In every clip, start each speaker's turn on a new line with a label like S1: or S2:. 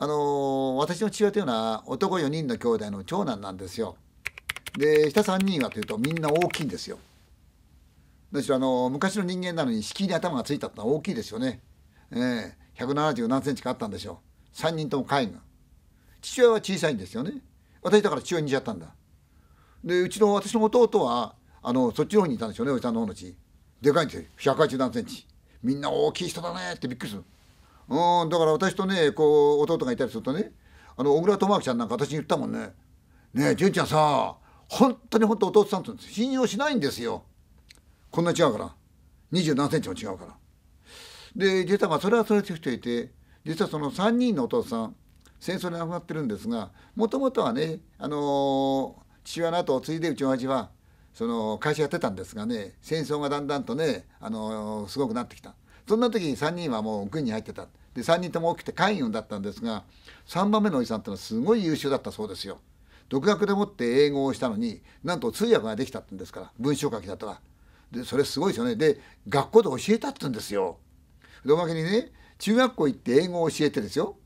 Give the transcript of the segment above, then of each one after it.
S1: あの私の父親というのは男4人の兄弟の長男なんですよ。で下3人はというとみんな大きいんですよ。むしろあの昔の人間なのに敷居に頭がついたってのは大きいですよね。えー、170何センチかあったんでしょう。3人とも海軍。父親は小さいんですよね。私だから父親にしちゃったんだ。でうちの私の弟はあのそっちの方にいたんでしょうねおじさんの方のち。でかいんですよ180何センチ。みんな大きい人だねってびっくりする。うん、だから私とねこう弟がいたりするとねあの小倉智明ちゃんなんか私に言ったもんね「ねえ純ちゃんさ本当に本当お父さんと信用しないんですよこんな違うから二十何センチも違うから」で実はまあそれはそれとし人いて実はその3人のお父さん戦争で亡くなってるんですがもともとはね、あのー、父親の後を継いでうちの味はその会社やってたんですがね戦争がだんだんとね、あのー、すごくなってきたそんな時に3人はもう軍に入ってたで3人とも起きて会員だったんですが3番目のおじさんってのはすごい優秀だったそうですよ独学でもって英語をしたのになんと通訳ができたってんですから文章書きだったらでそれすごいですよねで学校で教えたって言うんですよでおまけにね中学校行って英語を教えてですよ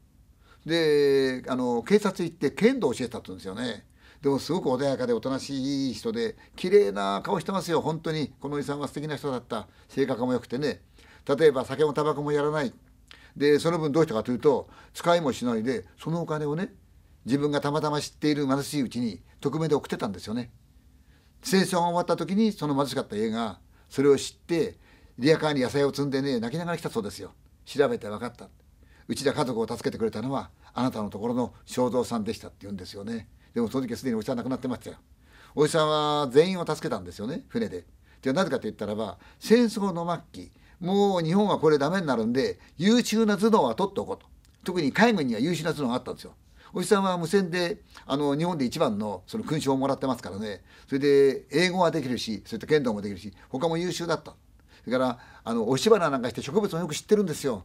S1: であの警察行って剣道教えたって言うんですよねでもすごく穏やかでおとなしい人で綺麗な顔してますよ本当にこのおじさんは素敵な人だった性格も良くてね例えば酒もタバコもやらないでその分どうしたかというと使いもしないでそのお金をね自分がたまたま知っている貧しいうちに匿名で送ってたんですよね。戦争が終わった時にその貧しかった家がそれを知ってリアカーに野菜を積んでね泣きながら来たそうですよ。調べて分かった。うちで家族を助けてくれたのはあなたのところの正蔵さんでしたって言うんですよね。でもその時はすでにおじさん亡くなってましたよ。おじさんは全員を助けたんですよね船で。じゃあなぜかと言ったらば戦争の末期もう日本はこれダメになるんで優秀な頭脳は取っておこうと特に海軍には優秀な頭脳があったんですよおじさんは無線であの日本で一番のその勲章をもらってますからねそれで英語はできるしそれと剣道もできるし他も優秀だったそれからあの押し花なんかして植物もよく知ってるんですよ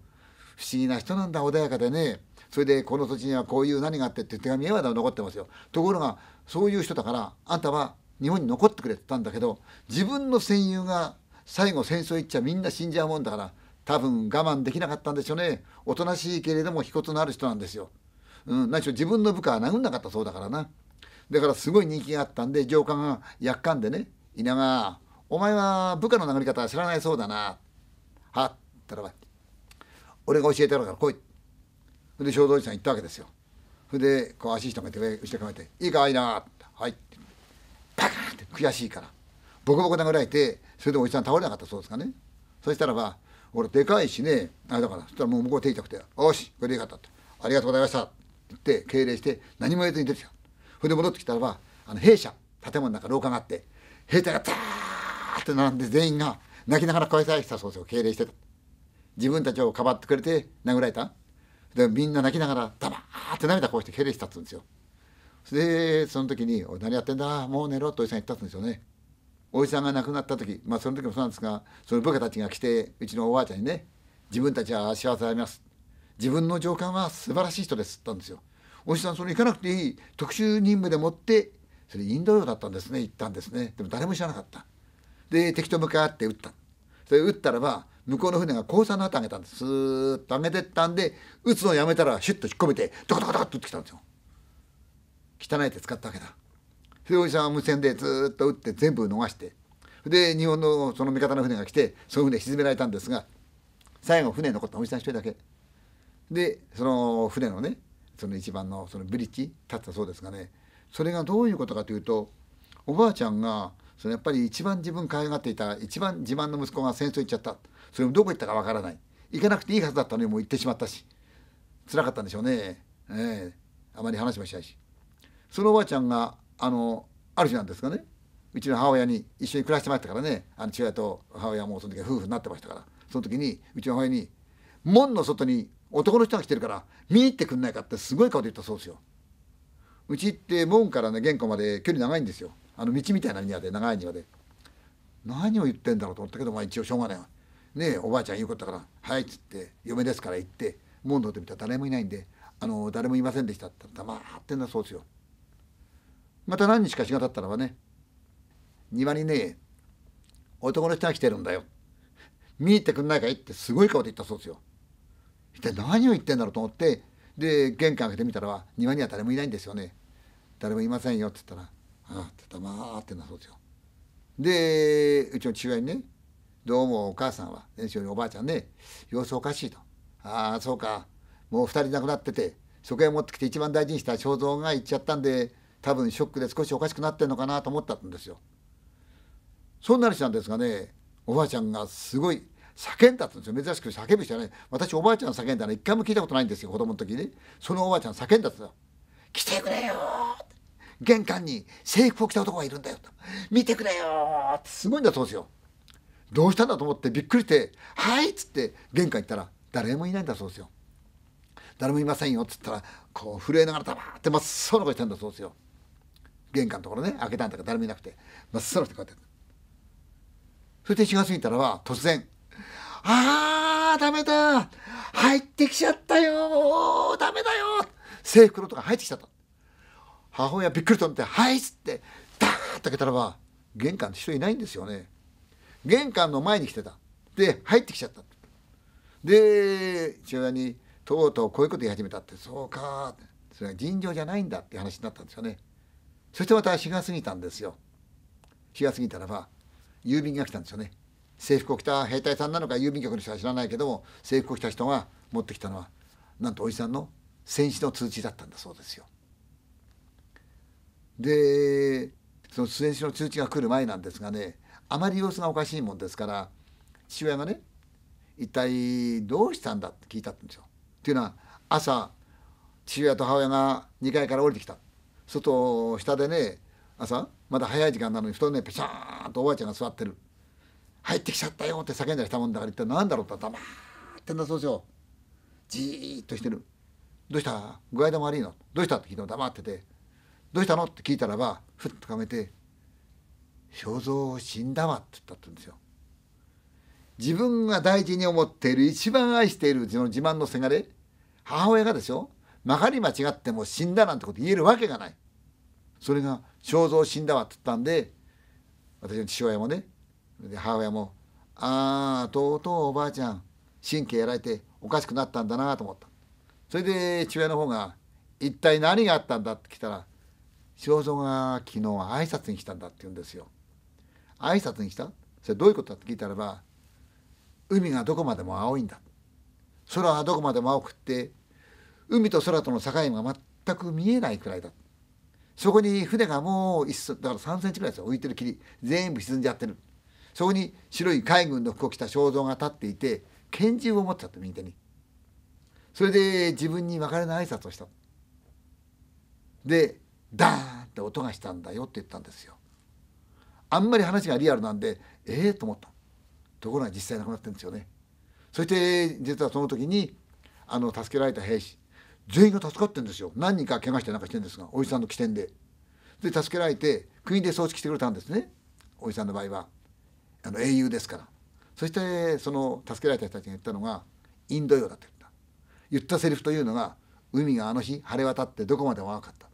S1: 不思議な人なんだ穏やかでねそれでこの土地にはこういう何があってって手紙はまだ残ってますよところがそういう人だからあんたは日本に残ってくれてたんだけど自分の戦友が最後戦争行っちゃみんな死んじゃうもんだから多分我慢できなかったんでしょうねおとなしいけれども卑骨のある人なんですよ、うん、何しろ自分の部下は殴んなかったそうだからなだからすごい人気があったんで上官がやっかんでね「稲川お前は部下の殴り方は知らないそうだな」はったらば俺が教えてやるから来い」それで正道寺さん行ったわけですよそれでこう足ひとめて上後ろ止めて「いいかいな」はい」バカンって悔しいからボコボコ殴られてそれでおじさん倒れなかったそうですかねそしたらば俺でかいしねあれだからそしたらもう向こう手痛くて「おしこれでよかった」って「ありがとうございました」って言って敬礼して何も言えずに出てきたそれで戻ってきたらばあの兵舎建物の中廊下があって兵隊がザーって並んで全員が泣きながら返されてたそうですよ敬礼してた自分たちをかばってくれて殴られたでみんな泣きながらダバーって涙こうして敬礼したっつうんですよでその時に「おい何やってんだもう寝ろ」ておじさん言ったっつうんですよねおじさんが亡くなった時まあその時もそうなんですがその部下たちが来てうちのおばあちゃんにね「自分たちは幸せあります」「自分の上官は素晴らしい人です」ったんですよ。おじさんそれ行かなくていい特殊任務でもってそれインド洋だったんですね行ったんですねでも誰も知らなかったで敵と向かって撃ったそれ撃ったらば向こうの船が高差の旗上げたんですスーッと上げてったんで撃つのをやめたらシュッと引っ込めてドカドカドカッと撃ってきたんですよ汚い手使ったわけだでさんは無線でずっと撃って全部逃してで日本のその味方の船が来てその船沈められたんですが最後船に残ったおじさん一人だけでその船のねその一番のそのブリッジ立ったそうですがねそれがどういうことかというとおばあちゃんがそのやっぱり一番自分可愛がっていた一番自慢の息子が戦争行っちゃったそれもどこ行ったかわからない行かなくていいはずだったのにもう行ってしまったし辛かったんでしょうね、ええ、あまり話もしないしそのおばあちゃんがあの主なんですがねうちの母親に一緒に暮らしてましたからねあの父親と母親もその時夫婦になってましたからその時にうちの母親に「門の外に男の人が来てるから見に行ってくんないか」ってすごい顔で言ったそうですよ。うちって門からね玄関まで距離長いんですよあの道みたいな庭で長い庭で。何を言ってんだろうと思ったけどまあ一応しょうがないわ。ねえおばあちゃん言うことだから「はい」っつって「嫁ですから行って門の外てたら誰もいないんであの誰もいませんでした」って黙ってんだそうですよ。また何日か日が経ったらばね庭にね男の人が来てるんだよ見に行ってくんないかいってすごい顔で言ったそうですよ一体何を言ってんだろうと思ってで玄関開けてみたら庭には誰もいないんですよね誰もいませんよって言ったら「ああ」って言ったら「まあ」ってなそうですよでうちの父親にねどうもお母さんは年少におばあちゃんね様子おかしいと「ああそうかもう2人亡くなっててそ屋持ってきて一番大事にした肖像が行っちゃったんで多分ショックで少しおかしくなってんのかなと思ったんですよ。そんな話なんですがねおばあちゃんがすごい叫んだんですよ珍しく叫ぶ人はね私おばあちゃん叫んだら一回も聞いたことないんですよ子供の時にそのおばあちゃん叫んだんですよ「来てくれよ!」玄関に制服を着た男がいるんだよと「見てくれよ!」ってすごいんだそうですよ。どうしたんだと思ってびっくりして「はい!」っつって玄関行ったら誰もいないんだそうですよ。誰もいませんよっつったらこう震えながらダバーって真っ青な顔してんだそうですよ。玄関のところね開けたんだけど誰もいなくてまっすぐってこうやってそれで気が付いたら突然「あーダメだ入ってきちゃったよダメだよ」制服のとか入ってきちゃった母親びっくりと思って「はい」っつってダーッと開けたらば玄関って人いないんですよね玄関の前に来てたで入ってきちゃったで父親に「とうとうこういうこと言い始めた」って「そうか」それは尋常じゃないんだって話になったんですよね。そしてまた日が過ぎたんですよ日が過ぎたらば郵便が来たんですよね制服を着た兵隊さんなのか郵便局の人は知らないけども制服を着た人が持ってきたのはなんとおじさんの戦死の通知だったんだそうですよ。でその戦死の通知が来る前なんですがねあまり様子がおかしいもんですから父親がね一体どうしたんだって聞いたんですよ。っていうのは朝父親と母親が2階から降りてきた外下でね朝まだ早い時間なのに布団ねぺしゃーんとおばあちゃんが座ってる入ってきちゃったよって叫んだりしたもんだから一体何だろうと黙ってんだそうでしょじーっとしてるどうした具合でも悪いのどうしたって聞いても黙っててどうしたのって聞いたらばふっとかめて「肖像死んだわ」って言ったって言うんですよ自分が大事に思っている一番愛している自の自慢のせがれ母親がでしょまかり間違っても死んだなんてこと言えるわけがない。それが肖像死んだわって言ったんで私の父親もね母親も「ああとうとうおばあちゃん神経やられておかしくなったんだな」と思ったそれで父親の方が「一体何があったんだ?」って来たら「肖像が昨日挨拶に来たんだ」って言うんですよ。挨拶に来たそれどういうことだって聞いたらば「海がどこまでも青いんだ」「空はどこまでも青くって海と空との境が全く見えないくらいだそこに船がもう1だから3センチぐらいですよ浮いてる霧全部沈んじゃってるそこに白い海軍の服を着た肖像が立っていて拳銃を持っちゃって右手にそれで自分に別れの挨拶をしたでダーンって音がしたんだよって言ったんですよあんまり話がリアルなんでええー、と思ったところが実際なくなってるんですよねそして実はその時にあの助けられた兵士全員が助かってんですよ何人か怪我してなんかしてんですがおじさんの起点でで助けられて国で葬式してくれたんですねおじさんの場合はあの英雄ですからそしてその助けられた人たちが言ったのがインド洋だって言った言ったセリフというのが海があの日晴れ渡ってどこまでも青かった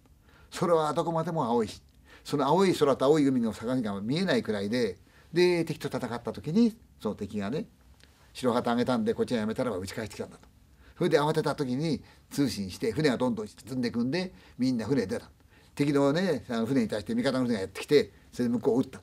S1: それはどこまでも青いしその青い空と青い海の境が見えないくらいでで敵と戦った時にその敵がね白旗あげたんでこっちはやめたらば打ち返してきたんだとそれで慌てた時に通信して船がどんどん沈んでいくんでみんな船出た敵のね船に対して味方の船がやってきてそれで向こうを撃った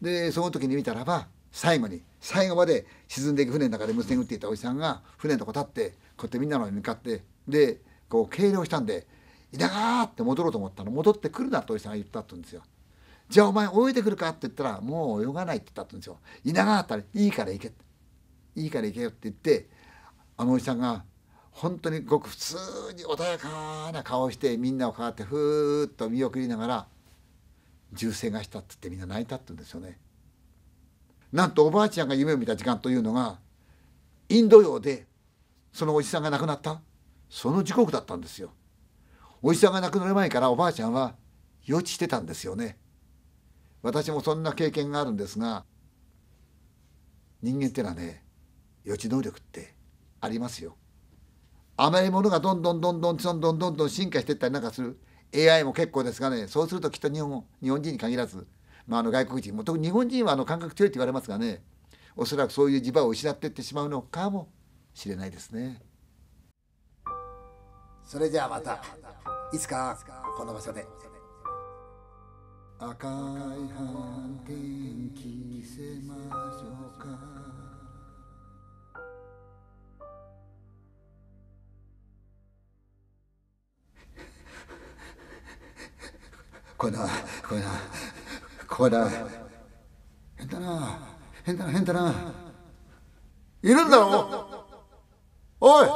S1: でその時に見たらば最後に最後まで沈んでいく船の中で無線打っていたおじさんが船のとこ立ってこうやってみんなのに向かってでこう計量したんで「いながー!」って戻ろうと思ったの戻ってくるなとおじさんが言ったって言うんですよ。じゃあお前泳いでくるかって言ったらもう泳がないって言ったんですよ。ながあったらいいから行けいいから行けよって言ってあのおじさんが本当にごく普通に穏やかな顔をしてみんなをかわってふーっと見送りながら銃声がしたって言ってみんな泣いたって言うんですよね。なんとおばあちゃんが夢を見た時間というのがインド洋でそのおじさんが亡くなったその時刻だったんですよ。おじさんが亡くなる前からおばあちゃんは予知してたんですよね。私もそんな経験があるんですが人間ってのはね予知能力ってありますよ甘いものがどんどんどんどんどんどんどんどん進化していったりなんかする AI も結構ですがねそうするときっと日本日本人に限らず、まあ、あの外国人も特に日本人はあの感覚強いと言われますがねおそらくそういう磁場を失っていってしまうのかもしれないですね。それじゃあまたいつかこの場所で赤い半点せましょうかこだこだこだ変だな変だな変だないるんだろおい